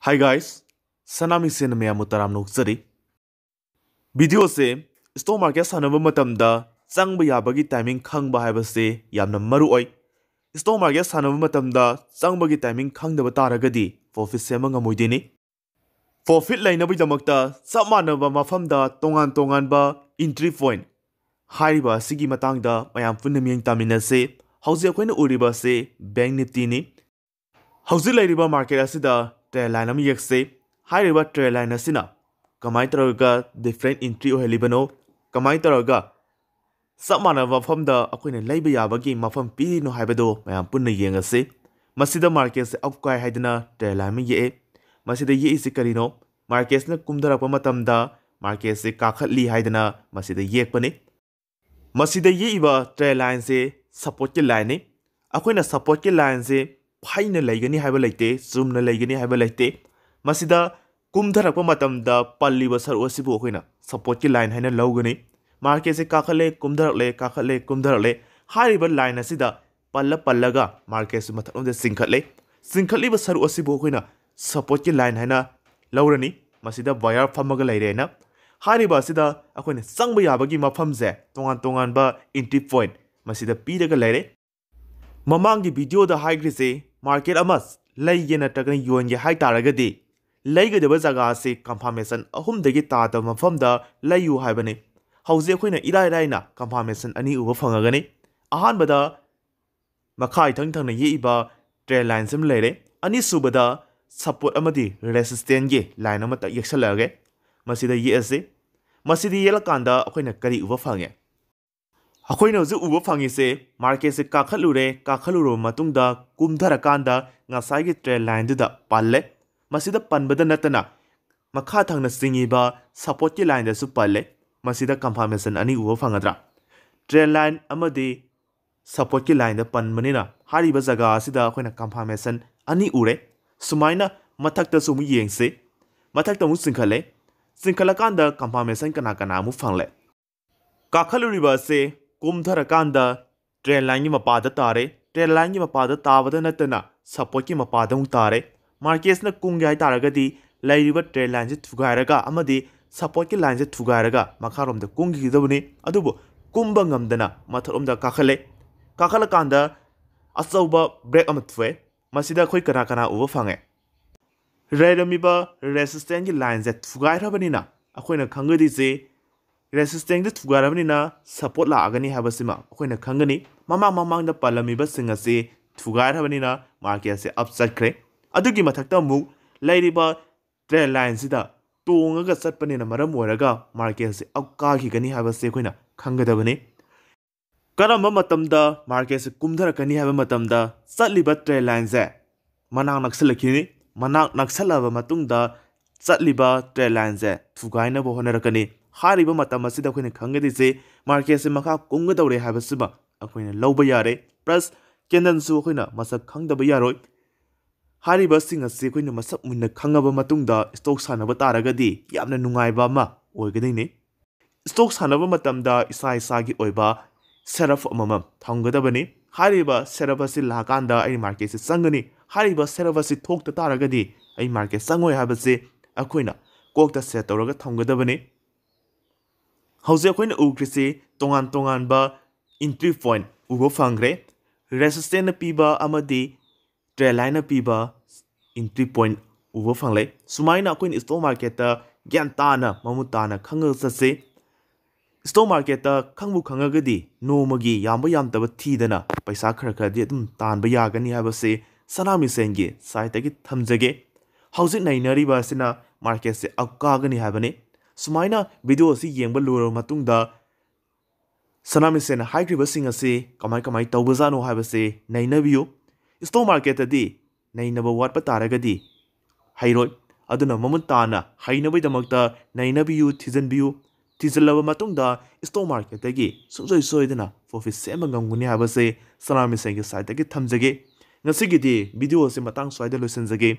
Hi guys, Sanami Sen Meya Mutaram Nuksari. Video se stock market sanaba matamda changba yabagi timing khangba haibase yamna maru oi. Stock market sanaba matamda changba gi timing khangdaba taragadi profit sema ngamoidini. Profit lainabi damakta samanaba mafamda tongan tongan ba entry point. Hariba sigi matangda mayam punna miyang tamina se hausi akoina uriba se bank nifty ni. Hausi lairiba market asida ट्रेलाइन येगे है ट्रेलाइन से कमाय तौर different entry ओहलीबनो कमाय तौर चप मान मफम की मफम पीरीनो मैं पुनः मसीद मार्केट से अफ है ट्रेलाइन में ये मसीद ये करीनो मार्केट कूदरपम मार्केट से काखली है येपने लाइन से सपोर्ट के लाइन अखोना सपोर्ट के लाइन से फाइनते चुनाते कमधरपद पाली सरुना सपोर्ट की लाइन है लगनी मार्केट से काखले कमधरले काखले कमधरले लाइन असद पल पलग मार्केट से मतलब सिंखले सिंखल सरुना सपोर्ट की लाइन है लौरनी वायर फमग लेरना चंब की मफमजे तोान तोब इंट्री पॉइंट पीरग लेरें ममांग की वीडियो हाईग्रीसे मार्केट लगे नगर योगे हाईतागद जगह से कंफामेसन अहम ताद मफम लयु है हौजे अखोन इरा इरा कंफामेसन अनी उब फे अहब मखा इब ट्रेन लाइन से लेर अनीसूब सपोट रेसीस्टें लाइन ये येसे येलक कई उब फे अखोने उब फंगीसे मार्केट से काखलुरे काखलुरो मतुंगदा कुमधरकांदा ngasaigi ट्रेन लाइन दुदा पाले मसीद पनबद नतना मखा थंगन सिंगीबा सपोर्ट की लाइन दसु पाले मसीद कंफर्मेशन अनि उब फ्रा ट्रेन लाइन अमदि सपोर्ट की लाइन द जगह हारिब जगा असिदा अखोने कंफर्मेशन अनि उरे सुमाइना मथक तसु मु येंगसे मथक कंफर्मेशन कना कना मु फंगले ꯀꯨꯝꯊꯔꯀꯥꯟꯗ ꯇ꯭ꯔꯦꯟ ꯂꯥꯏꯟꯒꯤ ꯃꯄꯥꯗ ꯇꯥꯔꯦ ꯇ꯭ꯔꯦꯟ ꯂꯥꯏꯟꯒꯤ ꯃꯄꯥꯗ ꯇꯥꯕꯗ ꯅꯠꯇꯅ ꯁꯞꯄꯣꯔꯠꯀꯤ ꯃꯄꯥꯗ ꯑꯃꯨꯛ ꯇꯥꯔꯦ ꯃꯥꯔꯀꯦꯠꯁꯅ ꯀꯨꯝꯒꯦ ꯍꯥꯏ ꯇꯥꯔꯒꯗꯤ ꯂꯩꯔꯤꯕ ꯇ꯭ꯔꯦꯟ ꯂꯥꯏꯟꯁꯦ ꯊꯨꯒꯥꯏꯔꯒ ꯑꯃꯗꯤ ꯁꯞꯄꯣꯔꯠꯀꯤ ꯂꯥꯏꯟꯁꯦ ꯊꯨꯒꯥꯏꯔꯒ ꯃꯈꯥꯔꯣꯝꯗ ꯀꯨꯝꯈꯤꯒꯗꯕꯅꯤ ꯑꯗꯨꯕу ꯀꯨꯝꯕ ꯉꯝꯗꯅ ꯃꯊꯛꯂꯣꯝꯗ ꯀꯥꯈꯠꯂꯦ ꯀꯥꯈꯠꯂꯀꯥꯟꯗ ꯑꯆꯧꯕ ꯕ꯭ꯔꯦꯛ ꯑꯃ ꯊꯣꯛꯑꯦ ꯃꯁꯤꯗ ꯑꯩꯈꯣꯏ ꯀꯅꯥ ꯀꯅꯥ ꯎꯕ ꯐꯪꯉꯦ ꯂꯩꯔꯝꯃꯤꯕ ꯔꯦꯁꯤꯁꯇꯦꯟꯒꯤ ꯂꯥꯏꯟꯁꯦ ꯊꯨꯒꯥꯏꯔꯕꯅꯤꯅ ꯑꯩꯈꯣꯏꯅ ꯈꯪꯒꯗꯣꯏꯁꯦ रेसीस्टेंद थुगारबनीना सपोर्ट लागनी खनी ममा ममांग पलमीबी थुगारबनीना माके से अब चतरे अथक्तमुक ट्रेन लाइन से तोंग चतने मरम मार्के असे अब कागनी खबने कराब मार्के असे कमधरकनी चलब ट्रेन लाइन से मना नक्सल मना नक्सल ट्रेन लाइन से थुगाइनब होनरकनी ꯍꯥꯏꯔꯤꯕ ꯃꯇꯝ ꯑꯁꯤꯗ ꯑꯩꯈꯣꯏꯅ ꯈꯪꯒꯗꯣꯏꯁꯦ ꯃꯥꯔꯀꯦꯠꯁꯦ ꯃꯈꯥ ꯀꯨꯝꯒꯗꯧꯔꯦ ꯍꯥꯏꯕꯁꯤꯃ ꯑꯩꯈꯣꯏꯅ ꯂꯧꯕ ꯌꯥꯔꯦ ꯄ꯭ꯂꯁ ꯀꯦꯟꯗꯜꯁꯨ ꯑꯩꯈꯣꯏꯅ ꯃꯁꯛ ꯈꯪꯗꯕ ꯌꯥꯔꯣꯏ ꯍꯥꯏꯔꯤꯕꯁꯤꯡ ꯑꯁꯤ ꯑꯩꯈꯣꯏꯅ ꯃꯁꯛ ꯃꯨꯟꯅ ꯈꯪꯉꯕ ꯃꯇꯨꯡꯗ ꯁ꯭ꯇꯣꯛ ꯁꯥꯟꯅꯕ ꯇꯥꯔꯒꯗꯤ ꯌꯥꯝꯅ ꯅꯨꯡꯉꯥꯏꯕ ꯑꯃ ꯑꯣꯏꯒꯗꯣꯏꯅꯤ ꯁ꯭ꯇꯣꯛ ꯁꯥꯟꯅꯕ ꯃꯇꯝꯗ ꯏꯁꯥ ꯏꯁꯥꯒꯤ ꯑꯣꯏꯕ ꯁꯦꯔꯞ ꯑꯃꯃꯝ ꯊꯝꯒꯗꯕꯅꯤ ꯍꯥꯏꯔꯤꯕ ꯁꯦꯔꯞ ꯑꯁꯤ ꯂꯥꯛꯑꯀꯥꯟꯗ ꯑꯩ ꯃꯥꯔꯀꯦꯠꯁꯦ ꯆꯪꯒꯅꯤ ꯍꯥꯏꯔꯤꯕ ꯁꯦꯔꯞ ꯑꯁꯤ ꯊꯣꯛꯇ ꯇꯥꯔꯒꯗꯤ ꯑꯩ ꯃꯥꯔꯀꯦꯠ ꯆꯪꯉꯣꯏ ꯍꯥꯏꯕꯁꯤ ꯑꯩꯈꯣꯏꯅ ꯀꯣꯛꯇ ꯁꯦꯠ ꯇꯧꯔꯒ ꯊꯝꯒꯗꯕꯅꯤ हौजेखन उग्रीसी तोान तोब इंट्री पॉइंट उब फंग्रे रेसीस्टें पीब ट्रेलाइन पीब इंट्री पॉइंट उब फंगे सूमायन स्टो मार्केट ग्यान ता ममू ता खंग चे स्टो मार्केट खंग खागे नोम कीदना पैसा खर खरदी तब यागनी सनामें की थमजगे हौजिक नईनरीब मार्केट से अकागनी ꯁꯨꯃꯥꯏꯅ ꯚꯤꯗꯤꯑꯣ ꯑꯁꯤ ꯌꯦꯡꯕ ꯂꯣꯏꯔꯕ ꯃꯇꯨꯡꯗ ꯁꯅꯥꯃꯤꯁꯦꯟꯅ ꯍꯥꯏꯈ꯭ꯔꯤꯕꯁꯤꯡ ꯑꯁꯤ ꯀꯃꯥꯏ ꯀꯃꯥꯏ ꯇꯧꯕꯖꯥꯠꯅꯣ ꯍꯥꯏꯕꯁꯤ ꯅꯩꯅꯕꯤꯌꯨ ꯏꯁꯇꯣꯛ ꯃꯥꯔꯀꯦꯠꯇꯗꯤ ꯅꯩꯅꯕ ꯋꯥꯠꯄ ꯇꯥꯔꯒꯗꯤ ꯍꯩꯔꯣꯏ ꯑꯗꯨꯅ ꯃꯃꯨꯠ ꯇꯥꯅ ꯍꯩꯅꯕꯒꯤꯗꯃꯛꯇ ꯅꯩꯅꯕꯤꯌꯨ ꯊꯤꯖꯤꯟꯕꯤꯌꯨ ꯊꯤꯖꯤꯜꯂꯕ ꯃꯇꯨꯡꯗ ꯏꯁꯇꯣꯛ ꯃꯥꯔꯀꯦꯠꯇꯒꯤ ꯁꯨꯡꯁꯣꯏ ꯁꯣꯏꯗꯅ ꯄ꯭ꯔꯣꯐꯤꯠ ꯁꯦꯝꯕ ꯉꯝꯒꯅꯤ ꯍꯥꯏꯕꯁꯤ ꯁꯅꯥꯃꯤꯁꯦꯟꯒꯤ ꯁꯥꯏꯠꯇꯒꯤ ꯊꯝꯖꯒꯦ ꯉꯁꯤꯒꯤꯗꯤ ꯚꯤꯗꯤꯑꯣ ꯑꯁꯤ ꯃꯇꯥꯡ ꯁ꯭ꯋꯥꯏꯗ ꯂꯣꯏꯁꯤꯟꯖꯒꯦ